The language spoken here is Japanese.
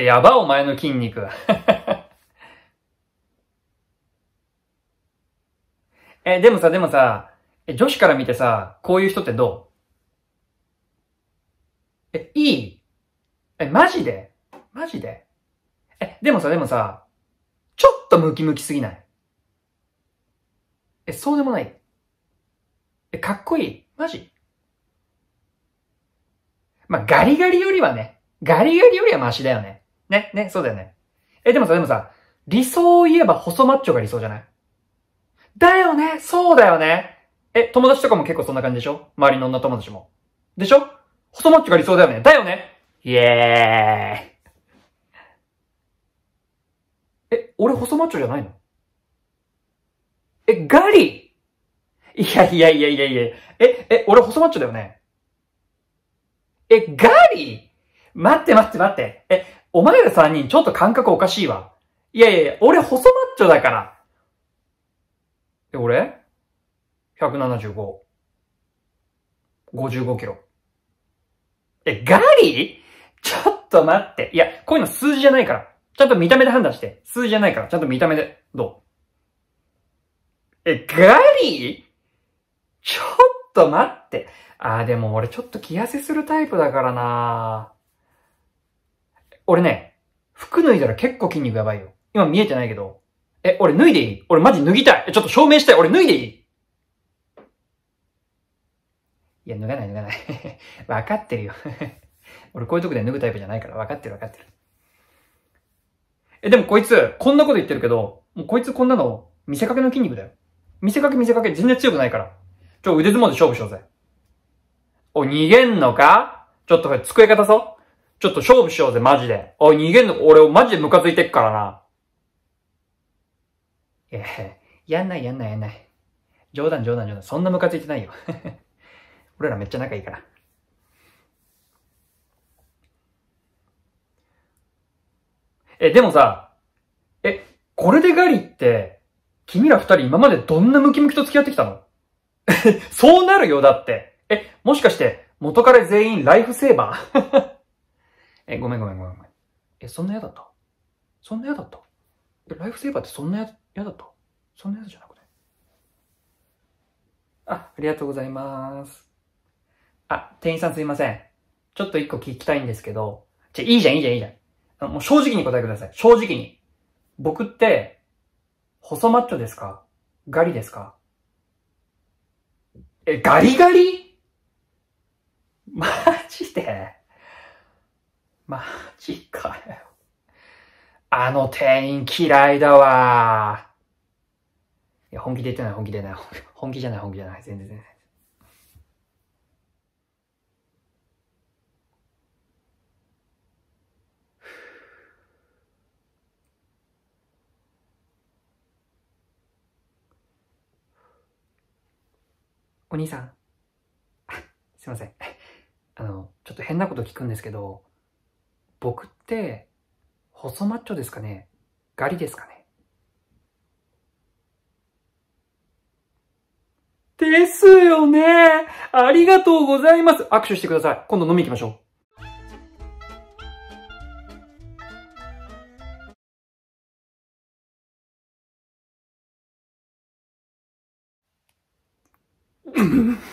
やば、お前の筋肉。え、でもさ、でもさ、女子から見てさ、こういう人ってどうえ、いいえ、マジでマジでえ、でもさ、でもさ、ちょっとムキムキすぎないえ、そうでもないえ、かっこいいマジまあ、ガリガリよりはね、ガリガリよりはマシだよね。ね、ね、そうだよね。え、でもさ、でもさ、理想を言えば細マッチョが理想じゃないだよねそうだよねえ、友達とかも結構そんな感じでしょ周りの女友達も。でしょ細マッチョが理想だよねだよねイエーイ。え、俺細マッチョじゃないのえ、ガリいやいやいやいやいや。え、え、俺細マッチョだよねえ、ガリ待って待って待って。え、お前ら3人ちょっと感覚おかしいわ。いやいやいや、俺細マッチョだから。え、俺 ?175。55キロ。え、ガリーちょっと待って。いや、こういうの数字じゃないから。ちゃんと見た目で判断して。数字じゃないから、ちゃんと見た目で。どうえ、ガリーちょっと待って。ああ、でも俺ちょっと気痩せするタイプだからな俺ね、服脱いだら結構筋肉やばいよ。今見えてないけど。え、俺脱いでいい俺マジ脱ぎたい。え、ちょっと証明したい。俺脱いでいいいや、脱がない脱がない。わかってるよ 俺こういうとこで脱ぐタイプじゃないから分かってる分かってる。え、でもこいつ、こんなこと言ってるけど、もうこいつこんなの、見せかけの筋肉だよ。見せかけ見せかけ全然強くないから。ちょ、腕相撲で勝負しようぜ。お、逃げんのかちょっとこれ机かたそう。ちょっと勝負しようぜ、マジで。おい、逃げんの、俺、マジでムカついてっからな。えー、やんない、やんない、やんない。冗談、冗談、冗談。そんなムカついてないよ。俺らめっちゃ仲いいから。え、でもさ、え、これでガリって、君ら二人今までどんなムキムキと付き合ってきたの そうなるよ、だって。え、もしかして、元彼全員ライフセーバーえ、ごめんごめんごめんごめん。え、そんな嫌だったそんな嫌だったえ、ライフセーバーってそんな嫌だったそんな嫌じゃなくてあ、ありがとうございます。あ、店員さんすいません。ちょっと一個聞きたいんですけど、じゃいいじゃん、いいじゃん、いいじゃん。もう正直に答えください。正直に。僕って、細マッチョですかガリですかえ、ガリガリ マジでマジかよ。あの店員嫌いだわ。いや、本気で言ってない、本気でない。本気じゃない、本気じゃない。全然全然。お兄さん。すいません。あの、ちょっと変なこと聞くんですけど、僕って、細マッチョですかねガリですかねですよねありがとうございます握手してください。今度飲み行きましょう。Mm-hmm.